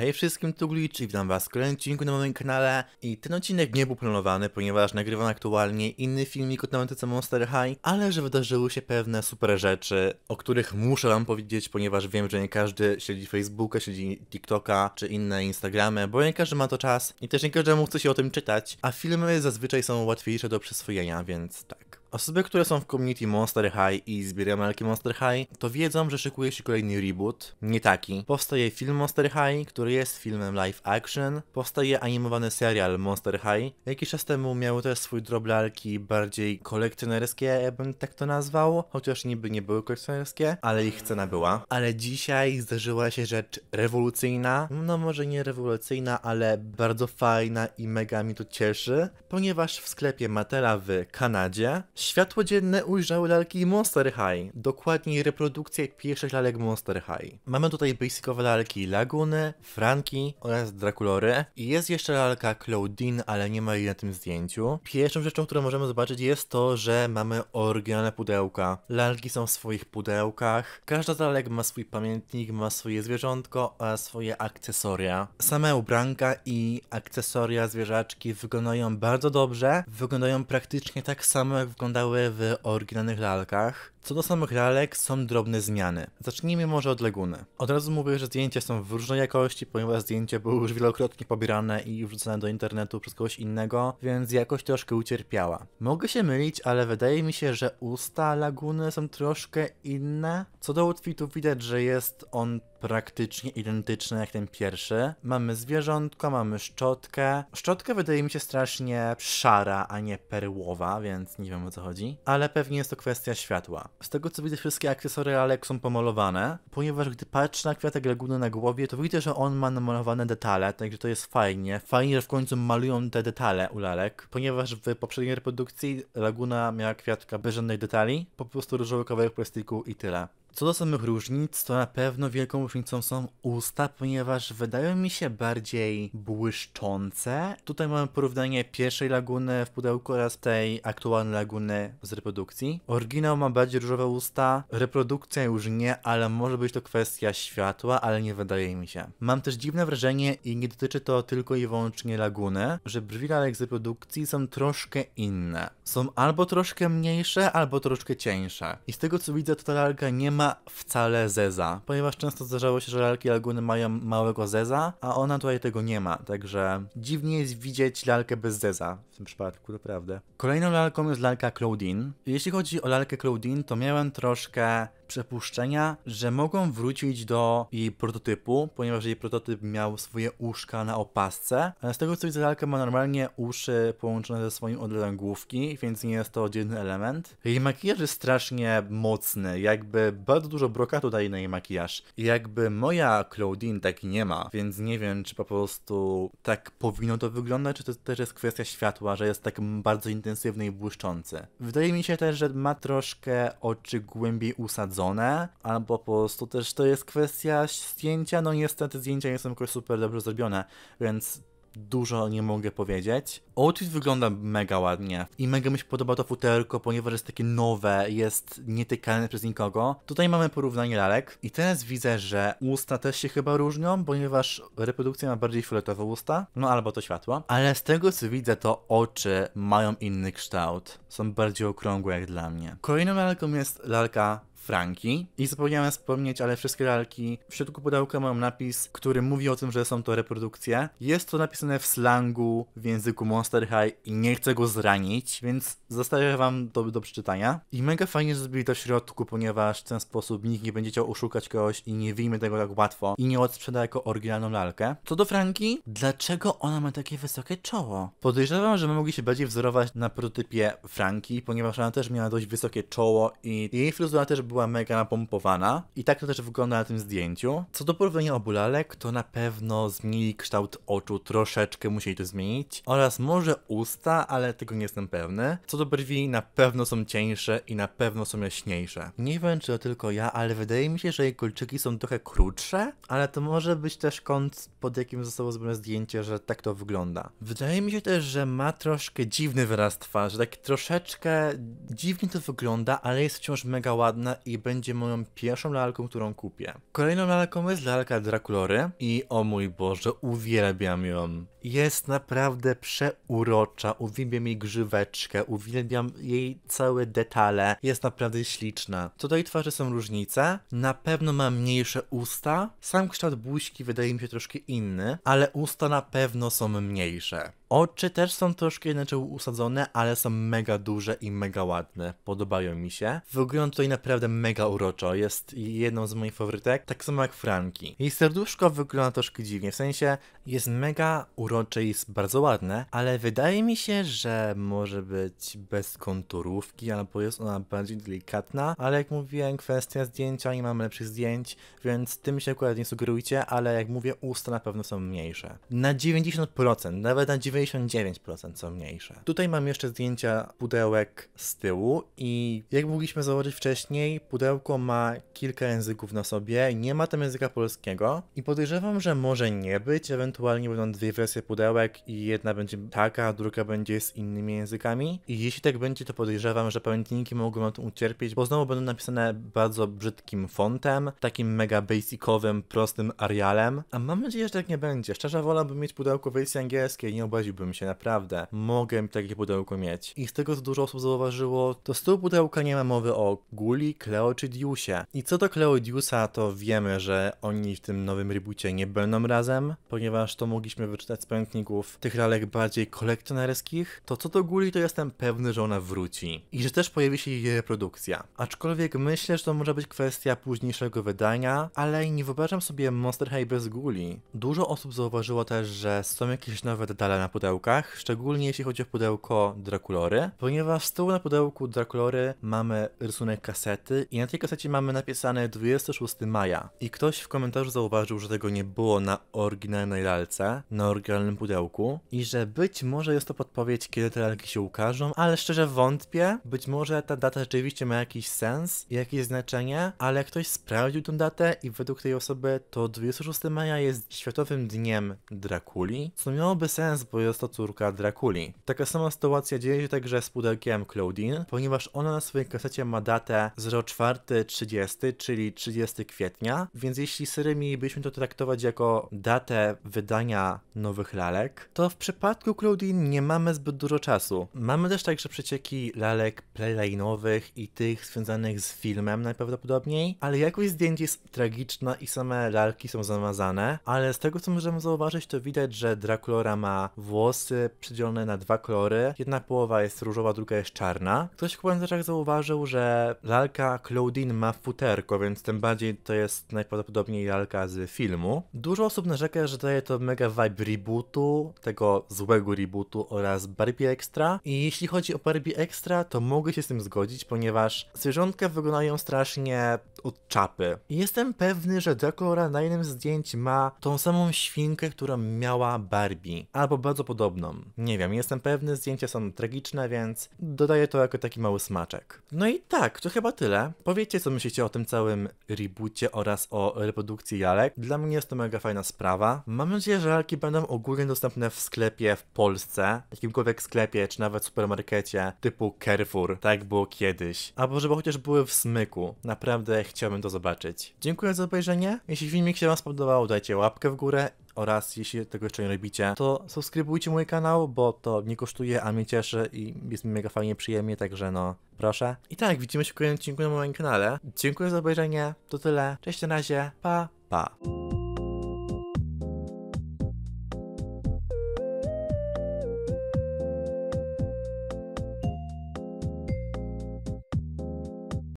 Hej wszystkim, tu Glitch i witam was w kolejnym odcinku na moim kanale i ten odcinek nie był planowany, ponieważ nagrywam aktualnie inny filmik od tematyce Monster High, ale że wydarzyły się pewne super rzeczy, o których muszę wam powiedzieć, ponieważ wiem, że nie każdy śledzi Facebooka, śledzi TikToka czy inne Instagramy, bo nie każdy ma to czas i też nie każdemu chce się o tym czytać, a filmy zazwyczaj są łatwiejsze do przyswojenia, więc tak. Osoby, które są w community Monster High i zbierają lalki Monster High, to wiedzą, że szykuje się kolejny reboot. Nie taki. Powstaje film Monster High, który jest filmem live action. Powstaje animowany serial Monster High. Jakiś czas temu miały też swój drop lalki bardziej kolekcjonerskie, jakbym tak to nazwał. Chociaż niby nie były kolekcjonerskie, ale ich cena była. Ale dzisiaj zdarzyła się rzecz rewolucyjna. No może nie rewolucyjna, ale bardzo fajna i mega mi to cieszy. Ponieważ w sklepie Matela w Kanadzie Światło dzienne ujrzały lalki Monster High, dokładniej reprodukcję pierwszych lalek Monster High. Mamy tutaj basicowe lalki Laguny, Franki oraz Draculory i jest jeszcze lalka Claudine, ale nie ma jej na tym zdjęciu. Pierwszą rzeczą, którą możemy zobaczyć jest to, że mamy oryginalne pudełka. Lalki są w swoich pudełkach, każda z lalek ma swój pamiętnik, ma swoje zwierzątko oraz swoje akcesoria. Same ubranka i akcesoria zwierzaczki wyglądają bardzo dobrze, wyglądają praktycznie tak samo jak wyglądają wyglądały w oryginalnych lalkach. Co do samych lalek są drobne zmiany. Zacznijmy może od Leguny. Od razu mówię, że zdjęcia są w różnej jakości, ponieważ zdjęcie było już wielokrotnie pobierane i wrzucane do internetu przez kogoś innego, więc jakość troszkę ucierpiała. Mogę się mylić, ale wydaje mi się, że usta Laguny są troszkę inne. Co do outfitu widać, że jest on praktycznie identyczny jak ten pierwszy. Mamy zwierzątko, mamy szczotkę. Szczotka wydaje mi się strasznie szara, a nie perłowa, więc nie wiem o co chodzi. Ale pewnie jest to kwestia światła. Z tego co widzę, wszystkie akcesoria Alek są pomalowane, ponieważ gdy patrzę na kwiatek laguna na głowie, to widzę, że on ma namalowane detale, także to jest fajnie. Fajnie, że w końcu malują te detale u Lalek, ponieważ w poprzedniej reprodukcji laguna miała kwiatka bez żadnych detali, po prostu różowy kawałek plastiku i tyle. Co do samych różnic, to na pewno wielką różnicą są usta, ponieważ wydają mi się bardziej błyszczące. Tutaj mamy porównanie pierwszej laguny w pudełku oraz tej aktualnej laguny z reprodukcji. Oryginał ma bardziej różowe usta, reprodukcja już nie, ale może być to kwestia światła, ale nie wydaje mi się. Mam też dziwne wrażenie i nie dotyczy to tylko i wyłącznie laguny, że brwi lalek z reprodukcji są troszkę inne. Są albo troszkę mniejsze, albo troszkę cieńsze. I z tego co widzę, to ta lalka nie ma ma wcale zeza, ponieważ często zdarzało się, że lalki laguny mają małego zeza, a ona tutaj tego nie ma, także dziwnie jest widzieć lalkę bez zeza w tym przypadku, naprawdę. Kolejną lalką jest lalka Claudine. Jeśli chodzi o lalkę Claudine, to miałem troszkę przepuszczenia, że mogą wrócić do jej prototypu, ponieważ jej prototyp miał swoje uszka na opasce. E, z tego co widzę, lalka ma normalnie uszy połączone ze swoim odlewem główki, więc nie jest to oddzielny element. Jej makijaż jest strasznie mocny, jakby bardzo dużo brokatu daje na jej makijaż. Jakby moja Claudine tak nie ma, więc nie wiem, czy po prostu tak powinno to wyglądać, czy to też jest kwestia światła, że jest tak bardzo intensywny i błyszczący. Wydaje mi się też, że ma troszkę oczy głębiej usadzone albo po prostu też to jest kwestia zdjęcia, no niestety zdjęcia nie są jakoś super dobrze zrobione, więc dużo nie mogę powiedzieć. Outfit wygląda mega ładnie i mega mi się podoba to futerko, ponieważ jest takie nowe, jest nietykalne przez nikogo. Tutaj mamy porównanie lalek i teraz widzę, że usta też się chyba różnią, ponieważ reprodukcja ma bardziej fioletowe usta, no albo to światło, ale z tego co widzę to oczy mają inny kształt, są bardziej okrągłe jak dla mnie. Kolejną lalką jest lalka franki. I zapomniałem wspomnieć, ale wszystkie lalki w środku pudełka mają napis, który mówi o tym, że są to reprodukcje. Jest to napisane w slangu w języku Monster High i nie chcę go zranić, więc zostawiam wam to do przeczytania. I mega fajnie, że zrobili to w środku, ponieważ w ten sposób nikt nie będzie chciał oszukać kogoś i nie wyjmie tego tak łatwo i nie odsprzeda jako oryginalną lalkę. Co do Franki, dlaczego ona ma takie wysokie czoło? Podejrzewam, że mogli się bardziej wzorować na prototypie Franki, ponieważ ona też miała dość wysokie czoło i jej fryzura też była mega napompowana i tak to też wygląda na tym zdjęciu. Co do porównania obu lalek, to na pewno zmienili kształt oczu, troszeczkę musieli to zmienić oraz może usta, ale tego nie jestem pewny. Co do brwi, na pewno są cieńsze i na pewno są jaśniejsze. Nie wiem, czy to tylko ja, ale wydaje mi się, że jej kolczyki są trochę krótsze, ale to może być też kąt, pod jakim zostało zrobione zdjęcie, że tak to wygląda. Wydaje mi się też, że ma troszkę dziwny wyraz twarzy, tak troszeczkę dziwnie to wygląda, ale jest wciąż mega ładna i będzie moją pierwszą lalką, którą kupię. Kolejną lalką jest lalka Draculory i o mój Boże, uwielbiam ją jest naprawdę przeurocza. Uwielbiam jej grzyweczkę, uwielbiam jej całe detale. Jest naprawdę śliczna. Tutaj twarzy są różnice. Na pewno ma mniejsze usta. Sam kształt buźki wydaje mi się troszkę inny, ale usta na pewno są mniejsze. Oczy też są troszkę inaczej usadzone, ale są mega duże i mega ładne. Podobają mi się. Wygląda tutaj naprawdę mega uroczo. Jest jedną z moich faworytek, tak samo jak Franki. Jej serduszko wygląda troszkę dziwnie, w sensie jest mega uroczo urocze i jest bardzo ładne, ale wydaje mi się, że może być bez konturówki, albo jest ona bardziej delikatna, ale jak mówiłem, kwestia zdjęcia, nie mam lepszych zdjęć, więc tym się akurat nie sugerujcie, ale jak mówię, usta na pewno są mniejsze. Na 90%, nawet na 99% są mniejsze. Tutaj mam jeszcze zdjęcia pudełek z tyłu i jak mogliśmy zauważyć wcześniej, pudełko ma kilka języków na sobie, nie ma tam języka polskiego i podejrzewam, że może nie być, ewentualnie będą dwie wersje pudełek i jedna będzie taka, a druga będzie z innymi językami. I jeśli tak będzie, to podejrzewam, że pamiętniki mogą na tym ucierpieć, bo znowu będą napisane bardzo brzydkim fontem, takim mega basicowym, prostym arialem. A mam nadzieję, że tak nie będzie. Szczerze wolałbym mieć pudełko wersji angielskiej, nie obraziłbym się, naprawdę. Mogę takie pudełko mieć. I z tego, co dużo osób zauważyło, to z tego pudełka nie ma mowy o Guli, Cleo czy Diusie. I co do Cleo Diusa, to wiemy, że oni w tym nowym reboocie nie będą razem, ponieważ to mogliśmy wyczytać z pamiętników, tych lalek bardziej kolekcjonerskich, to co do Guli to jestem pewny, że ona wróci i że też pojawi się jej reprodukcja. Aczkolwiek myślę, że to może być kwestia późniejszego wydania, ale nie wyobrażam sobie Monster High bez Guli. Dużo osób zauważyło też, że są jakieś nowe detale na pudełkach, szczególnie jeśli chodzi o pudełko Draculory, ponieważ z tyłu na pudełku Draculory mamy rysunek kasety i na tej kasecie mamy napisane 26 maja. I ktoś w komentarzu zauważył, że tego nie było na oryginalnej lalce, na oryginalnej specjalnym pudełku i że być może jest to podpowiedź, kiedy te lalki się ukażą, ale szczerze wątpię. Być może ta data rzeczywiście ma jakiś sens, jakieś znaczenie, ale ktoś sprawdził tę datę i według tej osoby to 26 maja jest Światowym Dniem Drakuli, co miałoby sens, bo jest to córka Drakuli. Taka sama sytuacja dzieje się także z pudełkiem Claudine, ponieważ ona na swojej kasecie ma datę 04.30, czyli 30 kwietnia, więc jeśli sery mielibyśmy to traktować jako datę wydania nowych lalek, to w przypadku Claudine nie mamy zbyt dużo czasu. Mamy też także przecieki lalek playline'owych i tych związanych z filmem najprawdopodobniej, ale jakość zdjęć jest tragiczna i same lalki są zamazane, ale z tego co możemy zauważyć to widać, że Draculora ma włosy przydzielone na dwa kolory, jedna połowa jest różowa, druga jest czarna. Ktoś w komentarzach zauważył, że lalka Claudine ma futerko, więc tym bardziej to jest najprawdopodobniej lalka z filmu. Dużo osób narzeka, że daje to mega vibe reboot rebootu, tego złego rebootu oraz Barbie Extra. I jeśli chodzi o Barbie Extra, to mogę się z tym zgodzić, ponieważ zwierzątka wyglądają strasznie od czapy. I jestem pewny, że Dracula na jednym z zdjęć ma tą samą świnkę, którą miała Barbie. Albo bardzo podobną. Nie wiem, jestem pewny, zdjęcia są tragiczne, więc dodaję to jako taki mały smaczek. No i tak, to chyba tyle. Powiedzcie, co myślicie o tym całym reboocie oraz o reprodukcji jalek. Dla mnie jest to mega fajna sprawa. Mam nadzieję, że jalki będą ogólnie ogólnie dostępne w sklepie w Polsce, w jakimkolwiek sklepie, czy nawet supermarkecie typu Carrefour, tak jak było kiedyś. Albo żeby chociaż były w smyku. Naprawdę chciałbym to zobaczyć. Dziękuję za obejrzenie. Jeśli filmik się Wam spodobał, dajcie łapkę w górę oraz jeśli tego jeszcze nie robicie, to subskrybujcie mój kanał, bo to nie kosztuje, a mnie cieszy i jest mi mega fajnie, przyjemnie, także no, proszę. I tak, widzimy się w kolejnym odcinku na moim kanale. Dziękuję za obejrzenie, to tyle, cześć na razie, pa, pa.